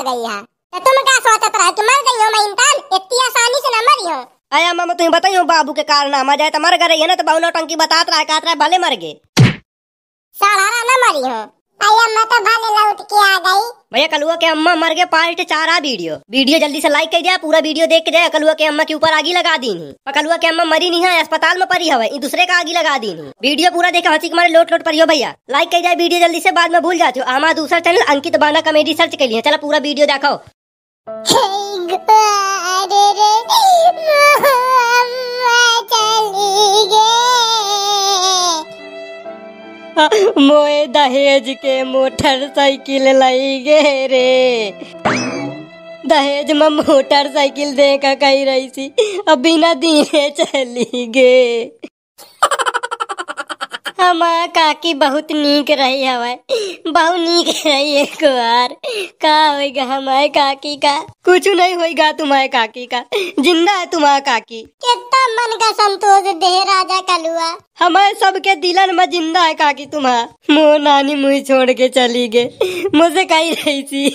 आ गई है तो तुम क्या सोचत रहा कि मर गई हो मैं इंसान इतनी आसानी से ना मरी हो अया मामा तुम बताइयो बाबू के कारण आ जाए तो मर गई है ना तो बाबू नौटंकी बतात रहा कहत रहा भले मर गए सारा ना मरी हो भैया तो लौट के आ गई भैया कलुआ के अम्मा मर गए पार्ट चार आ वीडियो वीडियो जल्दी से लाइक कर दिया पूरा वीडियो देख के जाए कलुआ के अम्मा के ऊपर आगी लगा दी और कलुआ के अम्मा मरी नहीं है अस्पताल में परी हवा दूसरे का आगी लगा दी वीडियो पूरा देखा हंसी कुमार लोट लोट हो भैया लाइक कर जाए वीडियो जल्दी से बाद में भूल जाते हो हमारा दूसरा चैनल अंकित बाना कॉमेडी सर्च कर लिया चलो पूरा वीडियो देखो चली गई मोए दहेज के मोटरसाइकिल लाई गे रे दहेज में मोटरसाइकिल साइकिल का कही रही थी अब बिना दिए चली गे हमार काकी बहुत नीक रही हवा बहुत नीक रही है कुमार का होएगा हमारे काकी का कुछ नहीं होएगा तुम्हारे काकी का जिंदा है तुम्हारा काकी कितना मन का संतोष दे राजा कलुआ हमारे सबके दिलन में जिंदा है काकी तुम्हारा मोह नानी मुझे छोड़ के चली गए मुझे कही रही थी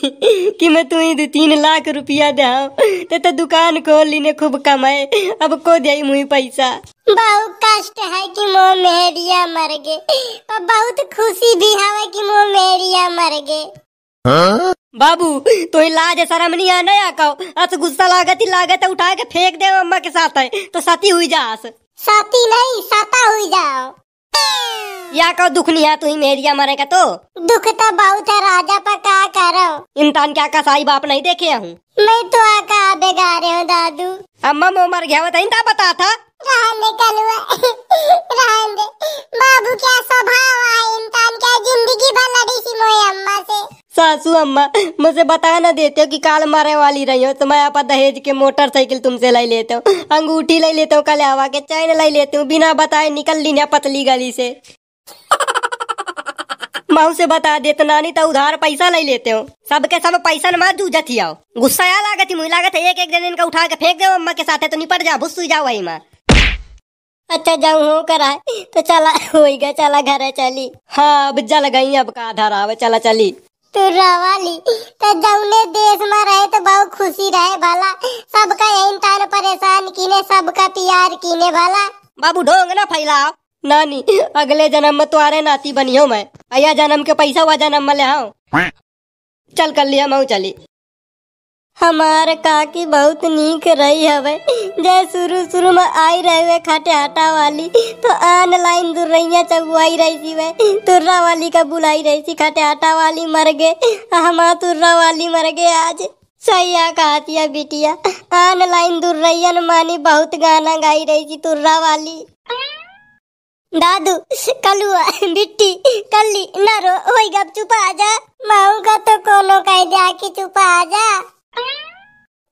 कि मैं तुम्हें दो तीन लाख रुपया दे तो, तो, दुकान खोल लीने खूब कमाए अब को दे मुझे पैसा बहुत कष्ट है कि मो मेरिया मर गए और बहुत खुशी भी हवे कि मो मेरिया मर गए बाबू तो इलाज शरम नहीं आना या कहो अस गुस्सा लागत ही लागत है उठा के फेंक दे अम्मा के साथ है तो साथी हुई जास साथी नहीं साता हुई जाओ या कहो दुख नहीं है तू ही मेरिया मरेगा तो दुख तो बहुत है राजा पर का करो इंसान क्या का साई बाप नहीं देखे हूँ मैं तो आका बेगा रहे हूँ दादू अम्मा मो मर गया बताइन का पता था रहने कलुआ रहने बाबू क्या स्वभाव है इंसान क्या जिंदगी भर लड़ी सी मोए अम्मा से सासू अम्मा मुझे बता ना देते हो कि काल मारे वाली रही हो तो मैं आप दहेज के मोटरसाइकिल तुमसे ले लेते हो अंगूठी ले लेता हूँ कल हवा के चैन ले लेती हूँ बिना बताए निकल ली ना पतली गली से महू से बता देते नानी तो उधार पैसा नहीं लेते हो सबके सब पैसा न मत जूझ ही आओ गुस्सा आ लागत थी मुझे लागत है एक एक दिन इनका उठा के फेंक दे अम्मा के साथ है तो निपट जाओ भुस्सु जाओ वही माँ अच्छा जाऊ हो करा तो चला हो गया चला घर है चली हाँ अब जल गई अब का आधार आवे चला चली तू रवाली तो जमने देश में रहे तो बहुत खुशी रहे भला सबका यही टाइम परेशान कीने सबका प्यार कीने भला बाबू ढोंग ना फैलाओ नानी अगले जन्म में तुम्हारे नाती बनी हूँ मैं अया जन्म के पैसा हुआ जन्म में ले आओ चल कर लिया मऊ चली हमारे काकी बहुत नीक रही हवे जय शुरू शुरू में आई रहे खाटे हटा वाली तो ऑनलाइन दुरैया चबुआई रही थी वे तुर्रा वाली का बुलाई रही थी खाटे हटा वाली मर गए हमार तुर्रा वाली मर गए आज सैया कहतिया बिटिया ऑनलाइन दुर्रैयन मानी बहुत गाना गाई रही थी तुर्रा वाली दादू कलुआ बिट्टी कल्ली नरो वही गप चुपा आजा माऊ का तो कोनो कह दे आके चुपा आजा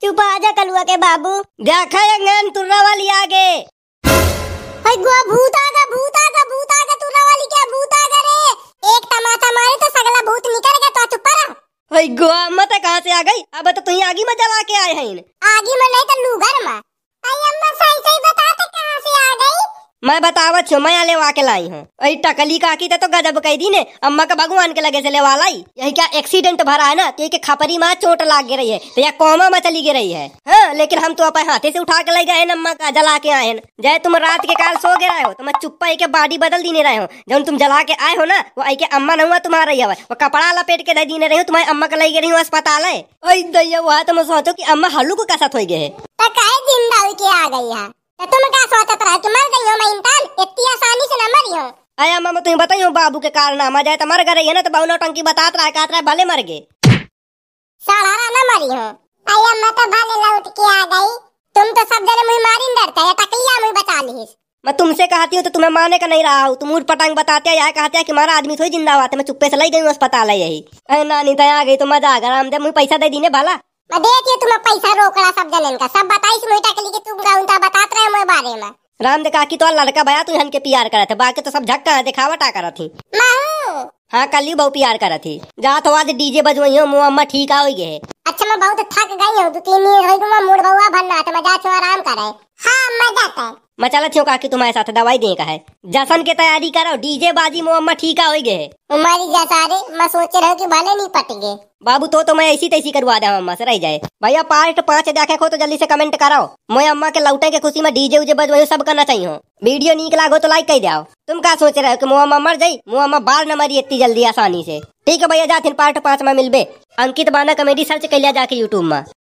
चुपा आजा कलुआ के बाबू देखा ये गन तुर्रा वाली आगे भाई गुआ भूत आगा भूत आगा भूत आगा तुर्रा वाली क्या भूत आगा रे एक तमाचा मारे तो सगला भूत निकल गया तो चुपा रहा भाई गुआ मत कहाँ से आ गई अब तो तुम आगी में जला के आए हैं आगी में नहीं तो लूगर में अई अम्मा सही सही बता तो कहां से आ गई मैं बतावत छो मैं लेवा के लाई हूँ अरे टकली काकी तो गजब कह दी ने अम्मा का भगवान के लगे से लेवा लाई यही क्या एक्सीडेंट भरा है ना तो के खपरी माँ चोट लाग गई रही है तो यह कोमा में चली गई रही है हाँ, लेकिन हम तो अपने हाथे से उठा के ले गए अम्मा का जला के आए जय तुम रात के काल सो गए हो तो मैं चुप्पा एक बाडी बदल देने रहे हो जब तुम जला के आए हो ना वो आई के अम्मा न हुआ तुम्हारा रही है वो कपड़ा लपेट के दे देने रही हो तुम्हारी अम्मा का लगे रही हूँ अस्पताल है तो मैं सोचो की अम्मा हल्लू को कसत हो गए जिंदा आ गई है तो तुम का सोचत रहा कि मर गई हो मैं इंसान इतनी आसानी से ना मरी हो अरे अम्मा मैं तुम्हें बताई बाबू के कारण कारनामा जाए तो मर गए है ना तो बहु टंकी बतात रहा कात रहा भले मर गए सहारा ना मरी हूं अरे अम्मा तो भले लौट के आ गई तुम तो सब जने मुझे मारिन डरता है टकलिया मुई बचा ली मैं तुमसे कहती हूं तो तुम्हें माने का नहीं रहा हूं तुम उठ पटांग बताते यह कहते हैं कि मारा आदमी थोड़ी जिंदा हुआ था मैं चुप्पे से ले गई हूं अस्पताल है यही ए नानी तय आ गई तो मजा आ गया दे मुई पैसा दे दीने भला देखियो तुम पैसा रोकड़ा सब जनन का सब बताई सुनो इटा के लिए तुम गाउन था बतात रहे मोए बारे में राम दे काकी तो लड़का भया तू हन के प्यार करत है बाकी तो सब झक्का है दिखावटा करत ही माहू हां कल बहु प्यार करत ही जात तो वाद डीजे बजवइयो मुअम्मा ठीक आ होई गे अच्छा मैं बहुत थक गई हूँ दो तीन दिन होगी मूड बहुआ भरना तो मैं जाती हूँ आराम करे हाँ मजा जाता है मचाला छो काकी तुम्हारे साथ दवाई दे का है जसन के तैयारी करो डीजे बाजी मोहम्मद ठीक हो गए उमारी जसारे मैं सोच रहा हूँ कि भले नहीं पटेंगे बाबू तो तो मैं ऐसी तैसी करवा दे अम्मा से रह जाए भैया पार्ट पाँच देखे खो तो जल्दी से कमेंट कराओ मैं अम्मा के लौटे के खुशी में डीजे उजे बजवाई सब करना चाहिए वीडियो नीक लागो तो लाइक कर दिया तुम क्या सोच रहे हो कि मुआ मर जाई मुआ बाल न मरी इतनी जल्दी आसानी से ठीक है भैया जाथिन पार्ट पांच में मिलबे अंकित बाना कमेडी सर्च कर लिया जाके यूट्यूब में